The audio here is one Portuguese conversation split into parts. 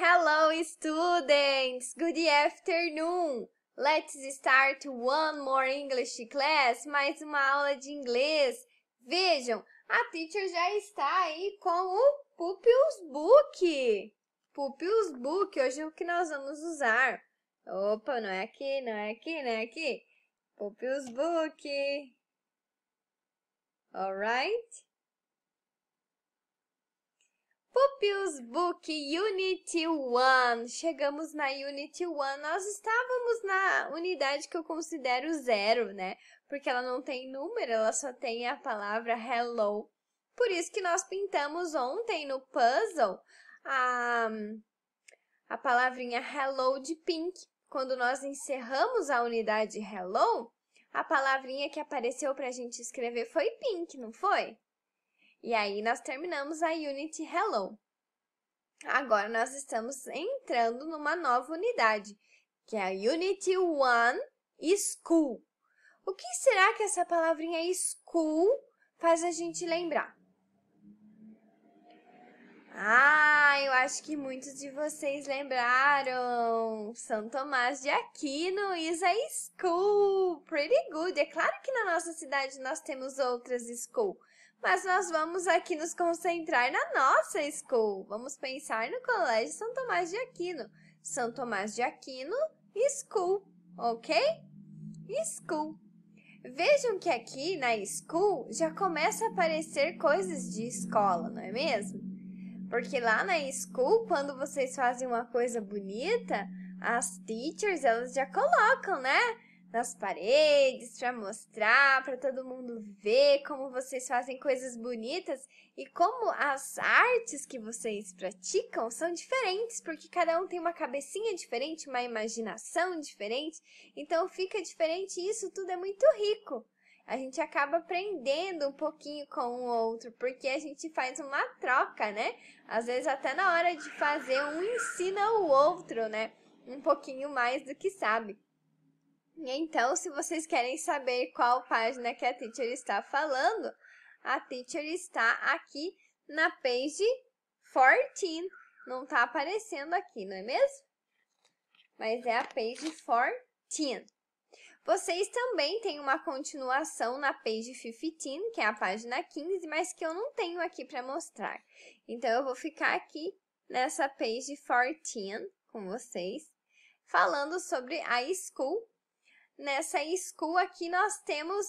Hello, students! Good afternoon! Let's start one more English class, mais uma aula de inglês. Vejam, a teacher já está aí com o Pupils Book. Pupils Book, hoje é o que nós vamos usar. Opa, não é aqui, não é aqui, não é aqui. Pupils Book. Alright? Opus Book Unity One. Chegamos na Unity One. Nós estávamos na unidade que eu considero zero, né? Porque ela não tem número, ela só tem a palavra hello. Por isso que nós pintamos ontem no puzzle a, a palavrinha hello de pink. Quando nós encerramos a unidade hello, a palavrinha que apareceu para a gente escrever foi pink, não foi? E aí nós terminamos a Unity Hello. Agora nós estamos entrando numa nova unidade, que é a Unity 1 School. O que será que essa palavrinha school faz a gente lembrar? Ah, eu acho que muitos de vocês lembraram. São Tomás de Aquino is a school. Pretty good. É claro que na nossa cidade nós temos outras school, mas nós vamos aqui nos concentrar na nossa school. Vamos pensar no Colégio São Tomás de Aquino. São Tomás de Aquino school, ok? School. Vejam que aqui na school já começa a aparecer coisas de escola, não é mesmo? Porque lá na school, quando vocês fazem uma coisa bonita, as teachers, elas já colocam, né? Nas paredes, para mostrar, para todo mundo ver como vocês fazem coisas bonitas e como as artes que vocês praticam são diferentes, porque cada um tem uma cabecinha diferente, uma imaginação diferente, então fica diferente e isso tudo é muito rico a gente acaba aprendendo um pouquinho com o outro, porque a gente faz uma troca, né? Às vezes até na hora de fazer, um ensina o outro, né? Um pouquinho mais do que sabe. Então, se vocês querem saber qual página que a teacher está falando, a teacher está aqui na page 14. Não está aparecendo aqui, não é mesmo? Mas é a page 14. Vocês também têm uma continuação na page 15, que é a página 15, mas que eu não tenho aqui para mostrar. Então, eu vou ficar aqui nessa page 14 com vocês, falando sobre a school. Nessa school aqui nós temos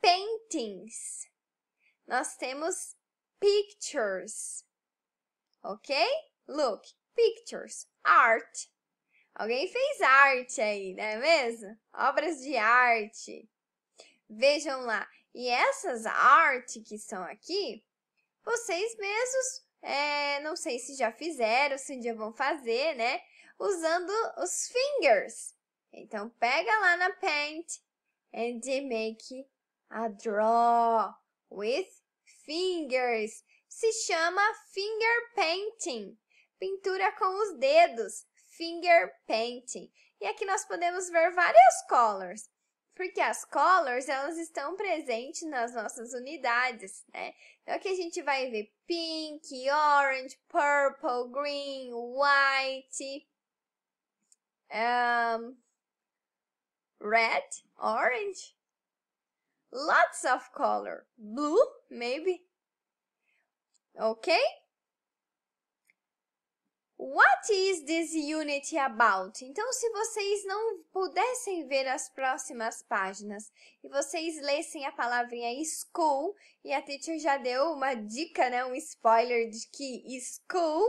paintings, nós temos pictures, ok? Look, pictures, art, Alguém fez arte aí, não é mesmo? Obras de arte. Vejam lá. E essas artes que estão aqui, vocês mesmos, é, não sei se já fizeram, se um dia vão fazer, né? Usando os fingers. Então, pega lá na Paint and make a draw with fingers. Se chama finger painting, pintura com os dedos finger painting. E aqui nós podemos ver várias colors, porque as colors elas estão presentes nas nossas unidades, né? Então aqui a gente vai ver pink, orange, purple, green, white, um, red, orange, lots of color, blue, maybe, ok? What is this unit about? Então, se vocês não pudessem ver as próximas páginas e vocês lessem a palavrinha school, e a teacher já deu uma dica, né, um spoiler de que school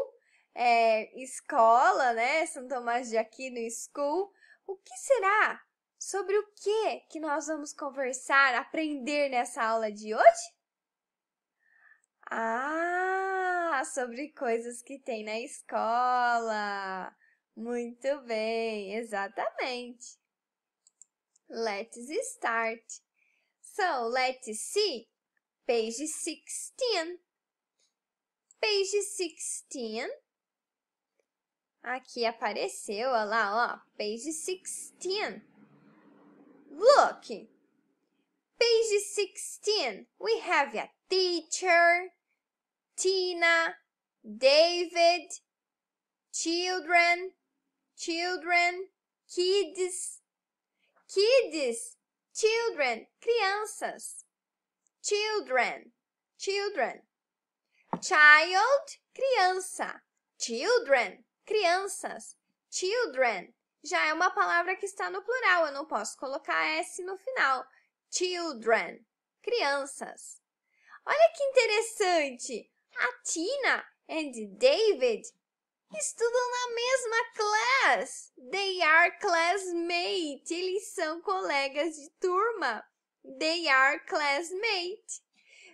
é escola, né, São Tomás de Aquino school, o que será? Sobre o que que nós vamos conversar, aprender nessa aula de hoje? Ah falar sobre coisas que tem na escola. Muito bem, exatamente. Let's start. So, let's see page 16. Page 16. Aqui apareceu, olha lá, ó, page 16. Look. Page 16, we have a teacher. Tina, David, children, children, kids, kids, children, crianças, children, children, child, criança, children, crianças, children, já é uma palavra que está no plural, eu não posso colocar S no final, children, crianças. Olha que interessante! Atina and David estudam na mesma class. They are classmates. Eles são colegas de turma. They are classmates.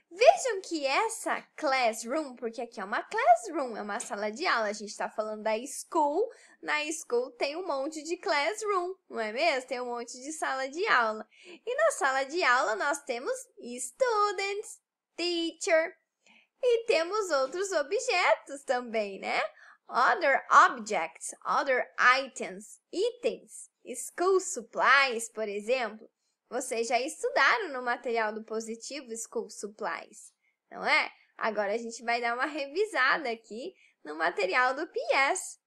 Vejam que essa classroom, porque aqui é uma classroom, é uma sala de aula, a gente está falando da school, na school tem um monte de classroom, não é mesmo? Tem um monte de sala de aula. E na sala de aula nós temos students, teacher, e temos outros objetos também, né? Other objects, other items, itens, school supplies, por exemplo. Vocês já estudaram no material do positivo school supplies, não é? Agora a gente vai dar uma revisada aqui no material do PS.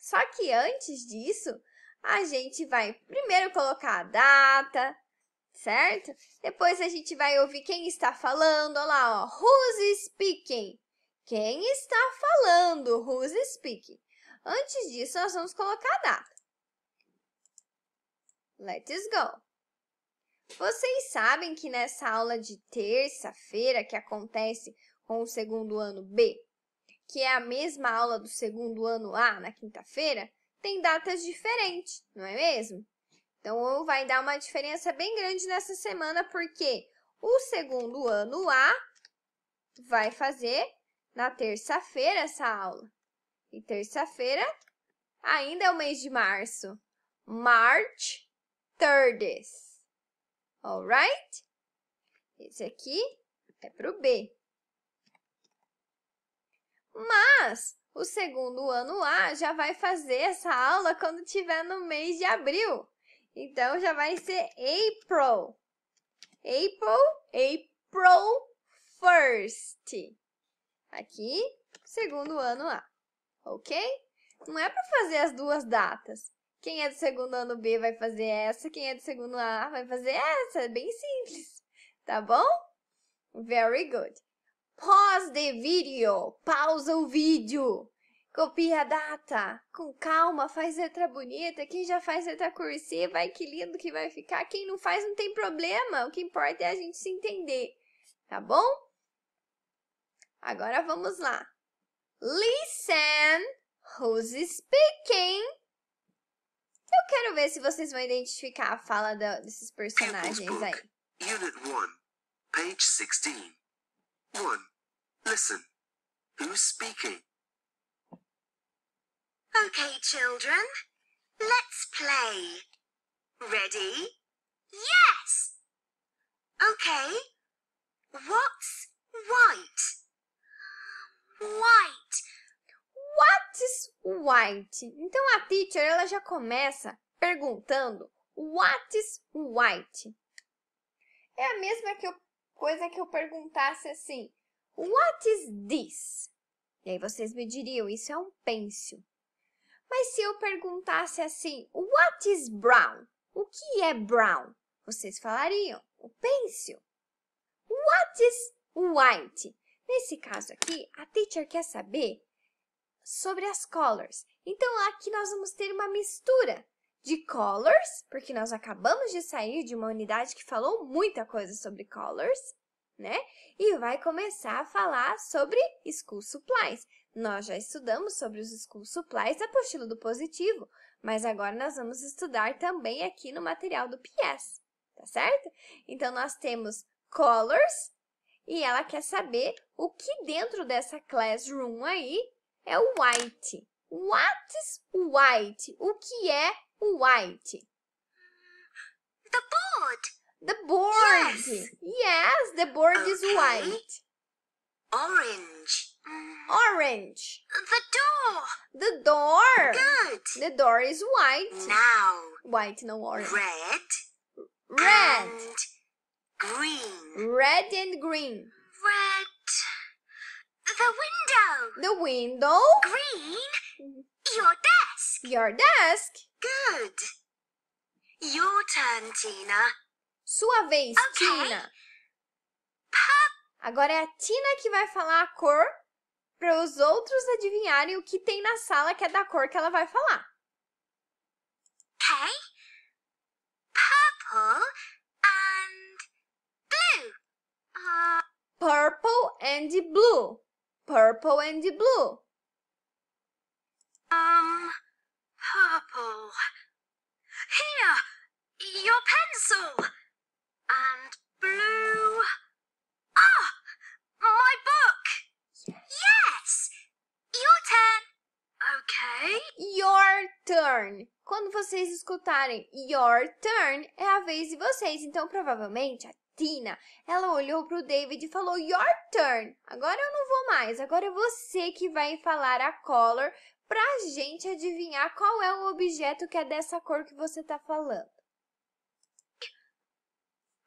Só que antes disso, a gente vai primeiro colocar a data, certo? Depois a gente vai ouvir quem está falando, olha lá, ó, who's speaking? Quem está falando, who's speaking? Antes disso, nós vamos colocar a data. Let's go! Vocês sabem que nessa aula de terça-feira, que acontece com o segundo ano B, que é a mesma aula do segundo ano A na quinta-feira, tem datas diferentes, não é mesmo? Então, vai dar uma diferença bem grande nessa semana, porque o segundo ano A vai fazer na terça-feira essa aula. E terça-feira ainda é o mês de março. March 30 Alright? Esse aqui é para o B. Mas o segundo ano A já vai fazer essa aula quando tiver no mês de abril. Então já vai ser April. April, April first. Aqui, segundo ano A. Ok? Não é para fazer as duas datas. Quem é do segundo ano B vai fazer essa, quem é do segundo A vai fazer essa. É bem simples. Tá bom? Very good. Pause the video. Pausa o vídeo. Copia a data. Com calma, faz letra bonita. Quem já faz letra cursiva, vai que lindo que vai ficar. Quem não faz, não tem problema. O que importa é a gente se entender. Tá bom? Agora vamos lá. Listen who's speaking. Eu quero ver se vocês vão identificar a fala da, desses personagens aí. Unit 1, page 16. 1. Listen. Who's speaking? Okay, children. Let's play. Ready? Yes! Okay. What's white? White. What is white? Então a teacher ela já começa perguntando what is white? É a mesma que eu, coisa que eu perguntasse assim, what is this? E aí vocês me diriam, isso é um pêncil. Mas se eu perguntasse assim, what is brown? O que é brown? Vocês falariam, o pêncil. What is white? Nesse caso aqui, a teacher quer saber sobre as colors. Então, aqui nós vamos ter uma mistura de colors, porque nós acabamos de sair de uma unidade que falou muita coisa sobre colors, né? E vai começar a falar sobre school supplies. Nós já estudamos sobre os school supplies da apostila do positivo, mas agora nós vamos estudar também aqui no material do PS, tá certo? Então, nós temos colors e ela quer saber o que dentro dessa classroom aí é o white. What is white? O que é o white? The board. The board. Yes, yes the board okay. is white. Orange. Orange. The door. The door. Good. The door is white. Now. White, no orange. Red. Red. And green. Red and green. Red. The window. The window. Green. Your desk. Your desk. Good. Your turn, Tina. Sua vez, okay. Tina. Purple. Agora é a Tina que vai falar a cor para os outros adivinharem o que tem na sala que é da cor que ela vai falar. Okay. Purple and blue. Uh... Purple and blue. Purple and blue. Um, purple. Here, your pencil. And blue. Ah, my your turn. Quando vocês escutarem your turn, é a vez de vocês. Então, provavelmente, a Tina, ela olhou pro David e falou your turn. Agora eu não vou mais. Agora é você que vai falar a color para a gente adivinhar qual é o objeto que é dessa cor que você está falando.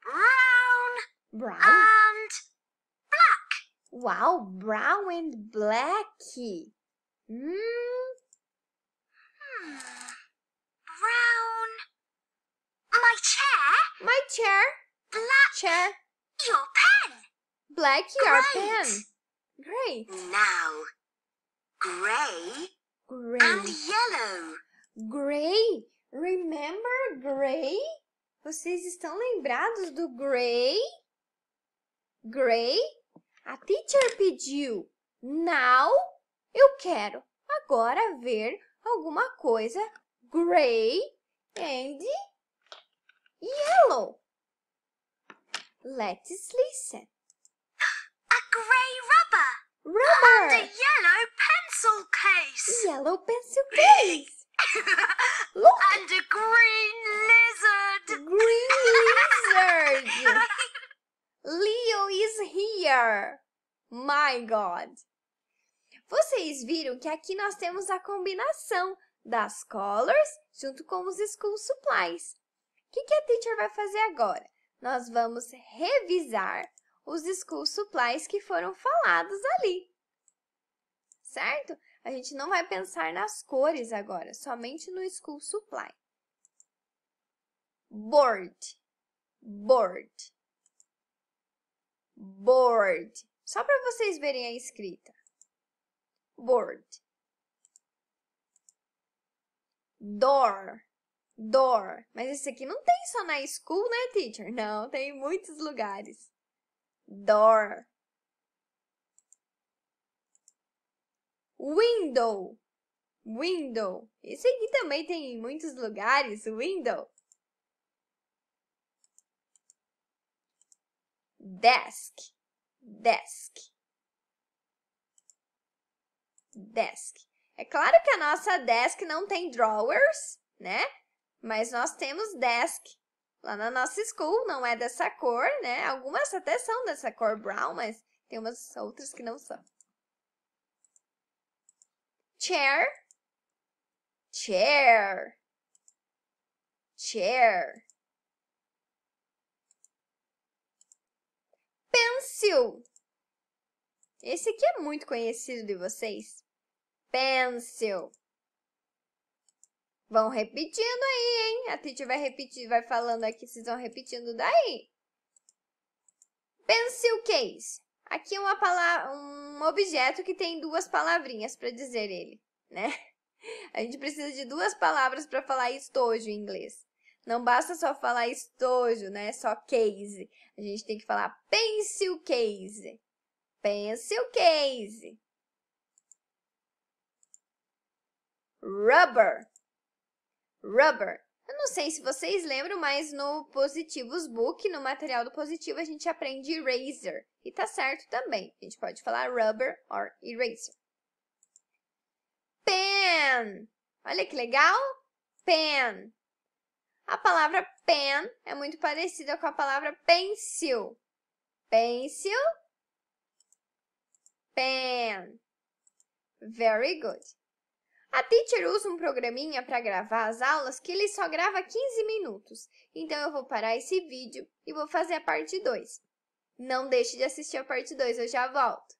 Brown. Brown. And black. Uau, brown and black. Hum, like your Great. pen. Great. Now, gray, gray and yellow. gray, Remember gray? Vocês estão lembrados do gray? Gray? A teacher pediu. Now, eu quero agora ver alguma coisa gray and yellow. Let's listen grey rubber. Rubber. And a yellow pencil case. Yellow pencil case. Look. And a green lizard. Green lizard. Leo is here. My God. Vocês viram que aqui nós temos a combinação das colors junto com os school supplies. O que, que a teacher vai fazer agora? Nós vamos revisar os school supplies que foram falados ali. Certo? A gente não vai pensar nas cores agora, somente no school supply. Board, board, board. Só para vocês verem a escrita. Board. Door, door. Mas esse aqui não tem só na school, né, teacher? Não, tem em muitos lugares door window window esse aqui também tem em muitos lugares window desk desk desk é claro que a nossa desk não tem drawers né mas nós temos desk Lá na nossa school não é dessa cor, né? Algumas até são dessa cor brown, mas tem umas outras que não são. Chair. Chair. Chair. Pencil. Esse aqui é muito conhecido de vocês. Pencil. Vão repetindo aí, hein? A Titi vai repetir, vai falando aqui, vocês vão repetindo daí. Pencil case. Aqui uma palavra, um objeto que tem duas palavrinhas para dizer ele, né? A gente precisa de duas palavras para falar estojo em inglês. Não basta só falar estojo, né? Só case. A gente tem que falar pencil case. Pencil case. Rubber. Rubber. Eu não sei se vocês lembram, mas no Positivos Book, no material do Positivo, a gente aprende eraser. E tá certo também. A gente pode falar rubber or eraser. Pen. Olha que legal. Pen. A palavra pen é muito parecida com a palavra pencil. Pencil. Pen. Very good. A teacher usa um programinha para gravar as aulas que ele só grava 15 minutos, então eu vou parar esse vídeo e vou fazer a parte 2. Não deixe de assistir a parte 2, eu já volto!